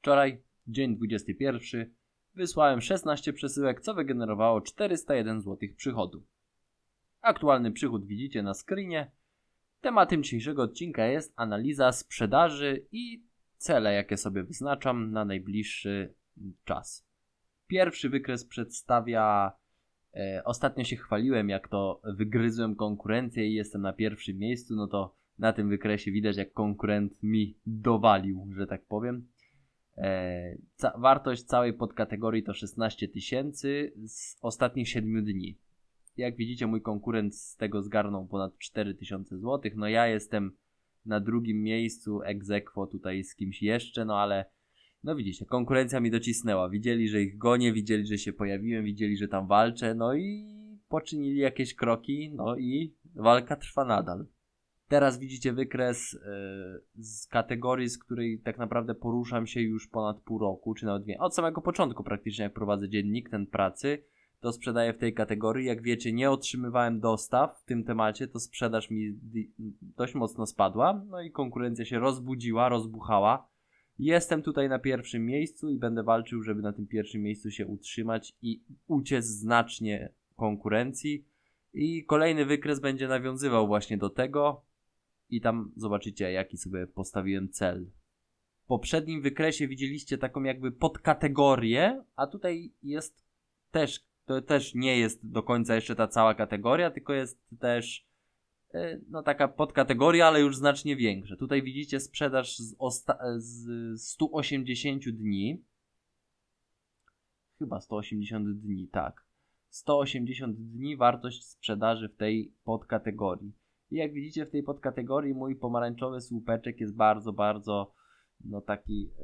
Wczoraj, dzień 21, wysłałem 16 przesyłek, co wygenerowało 401 zł przychodu. Aktualny przychód widzicie na screenie. Tematem dzisiejszego odcinka jest analiza sprzedaży i cele, jakie sobie wyznaczam na najbliższy czas. Pierwszy wykres przedstawia. E, ostatnio się chwaliłem, jak to wygryzłem konkurencję i jestem na pierwszym miejscu. No to na tym wykresie widać, jak konkurent mi dowalił, że tak powiem. E, ca wartość całej podkategorii to 16 tysięcy z ostatnich 7 dni. Jak widzicie, mój konkurent z tego zgarnął ponad 4 tysiące złotych. No ja jestem na drugim miejscu ex aequo tutaj z kimś jeszcze, no ale no widzicie, konkurencja mi docisnęła. Widzieli, że ich gonię, widzieli, że się pojawiłem, widzieli, że tam walczę, no i poczynili jakieś kroki, no i walka trwa nadal. Teraz widzicie wykres e, z kategorii, z której tak naprawdę poruszam się już ponad pół roku, czy nawet nie. Od samego początku praktycznie, jak prowadzę dziennik, ten pracy, to sprzedaję w tej kategorii. Jak wiecie, nie otrzymywałem dostaw w tym temacie, to sprzedaż mi dość mocno spadła, no i konkurencja się rozbudziła, rozbuchała. Jestem tutaj na pierwszym miejscu i będę walczył, żeby na tym pierwszym miejscu się utrzymać i uciec znacznie konkurencji. I kolejny wykres będzie nawiązywał właśnie do tego i tam zobaczycie, jaki sobie postawiłem cel. W poprzednim wykresie widzieliście taką jakby podkategorię, a tutaj jest też, to też nie jest do końca jeszcze ta cała kategoria, tylko jest też e, no taka podkategoria, ale już znacznie większa. Tutaj widzicie sprzedaż z, z 180 dni. Chyba 180 dni, tak. 180 dni wartość sprzedaży w tej podkategorii. I jak widzicie w tej podkategorii mój pomarańczowy słupeczek jest bardzo, bardzo no taki e,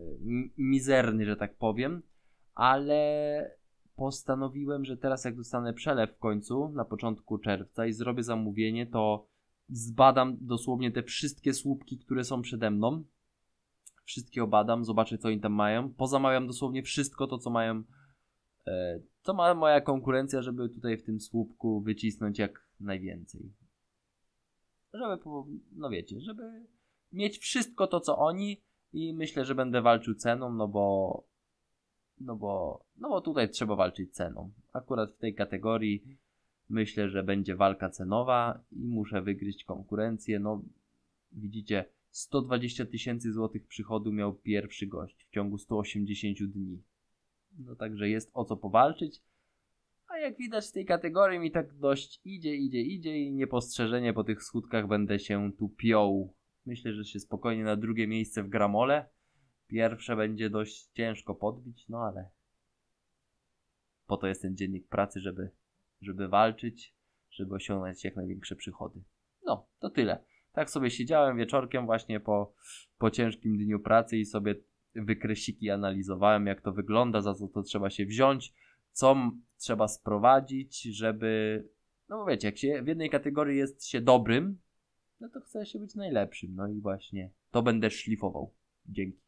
mizerny, że tak powiem, ale postanowiłem, że teraz jak dostanę przelew w końcu, na początku czerwca i zrobię zamówienie, to zbadam dosłownie te wszystkie słupki, które są przede mną. Wszystkie obadam, zobaczę co oni tam mają. Pozamawiam dosłownie wszystko to, co mają, e, co ma moja konkurencja, żeby tutaj w tym słupku wycisnąć jak najwięcej żeby, no wiecie, żeby mieć wszystko to, co oni i myślę, że będę walczył ceną, no bo no bo, no bo tutaj trzeba walczyć ceną. Akurat w tej kategorii myślę, że będzie walka cenowa i muszę wygryźć konkurencję. No, widzicie, 120 tysięcy złotych przychodu miał pierwszy gość w ciągu 180 dni. No także jest o co powalczyć. A jak widać z tej kategorii mi tak dość idzie, idzie, idzie i niepostrzeżenie po tych skutkach będę się tu piął. Myślę, że się spokojnie na drugie miejsce w Gramole. Pierwsze będzie dość ciężko podbić, no ale po to jest ten dziennik pracy, żeby, żeby walczyć, żeby osiągnąć jak największe przychody. No, to tyle. Tak sobie siedziałem wieczorkiem właśnie po, po ciężkim dniu pracy i sobie wykresiki analizowałem, jak to wygląda, za co to trzeba się wziąć co trzeba sprowadzić, żeby, no wiecie, jak się w jednej kategorii jest się dobrym, no to chce się być najlepszym, no i właśnie to będę szlifował. Dzięki.